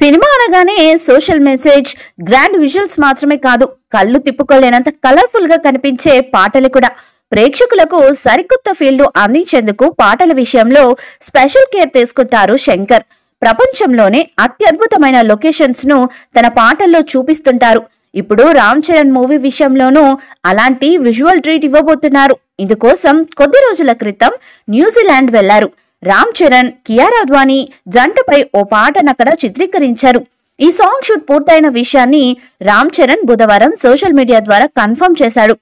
cinema అనగానే social message grand visuals మాత్రమే కాదు కళ్ళు తిప్పుకోలేనంత కలర్ఫుల్ గా కనిపించే పాటలు కూడా ప్రేక్షకులకు సరికొత్త ఫీల్డ్ అందించేందుకు పాటల విషయంలో స్పెషల్ కేర్ తీసుకుంటారు శంకర్ ప్రపంచంలోనే అత్యద్భుతమైన లొకేషన్స్ ను తన పాటల్లో చూపిస్తుంటారు ఇప్పుడు రామ్ చరణ్ మూవీ విషయంలోనూ అలాంటి విజువల్ ట్రీట్ ఇవ్వబోతున్నారు ఇందుకోసం కొద్ది రోజుల క్రితం న్యూజిలాండ్ వెళ్లారు రామ్ చరణ్ కియార్ అద్వాని జంటపై ఓ పాటనక్కడ చిత్రీకరించారు ఈ సాంగ్ షూట్ పూర్తయిన విషయాన్ని రామ్ చరణ్ బుధవారం సోషల్ మీడియా ద్వారా కన్ఫర్మ్ చేశాడు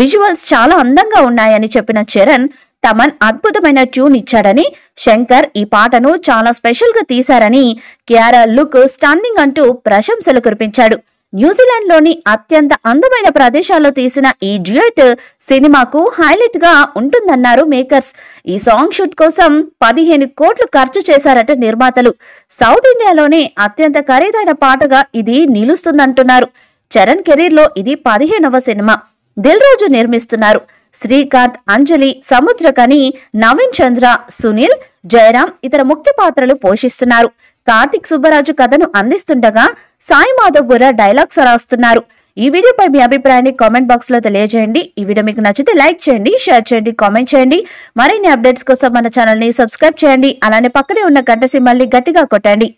విజువల్స్ చాలా అందంగా ఉన్నాయని చెప్పిన చరణ్ తమన్ అద్భుతమైన ట్యూన్ ఇచ్చాడని శంకర్ ఈ పాటను చాలా స్పెషల్గా తీశారని కియారా లుక్ స్టన్నింగ్ అంటూ ప్రశంసలు కురిపించాడు న్యూజిలాండ్లోని అత్యంత అందమైన ప్రదేశాల్లో తీసిన ఈ డ్యూయట్ సినిమాకు హైలైట్ గా ఉంటుందన్నారు మేకర్స్ ఈ సాంగ్ షూట్ కోసం పదిహేను కోట్లు ఖర్చు చేశారట నిర్మాతలు సౌత్ ఇండియాలోనే అత్యంత ఖరీదైన పాటగా ఇది నిలుస్తుందంటున్నారు చరణ్ కెరీర్ లో ఇది పదిహేనవ సినిమా దిల్ రోజు నిర్మిస్తున్నారు శ్రీకాంత్ అంజలి సముద్రకని నవీన్ చంద్ర సునీల్ జయరాం ఇతర ముఖ్య పాత్రలు పోషిస్తున్నారు కార్తిక్ సుబ్బరాజు కథను అందిస్తుండగా సాయి మాధవ్ బుర్రా డైలాగ్స్ రాస్తున్నారు ఈ వీడియోపై మీ అభిప్రాయాన్ని కామెంట్ బాక్స్ లో తెలియజేయండి ఈ వీడియో మీకు నచ్చితే లైక్ చేయండి షేర్ చేయండి కామెంట్ చేయండి మరిన్ని అప్డేట్స్ కోసం మన ఛానల్ ని సబ్స్క్రైబ్ చేయండి అలానే పక్కనే ఉన్న గంట సింబల్ని గట్టిగా కొట్టండి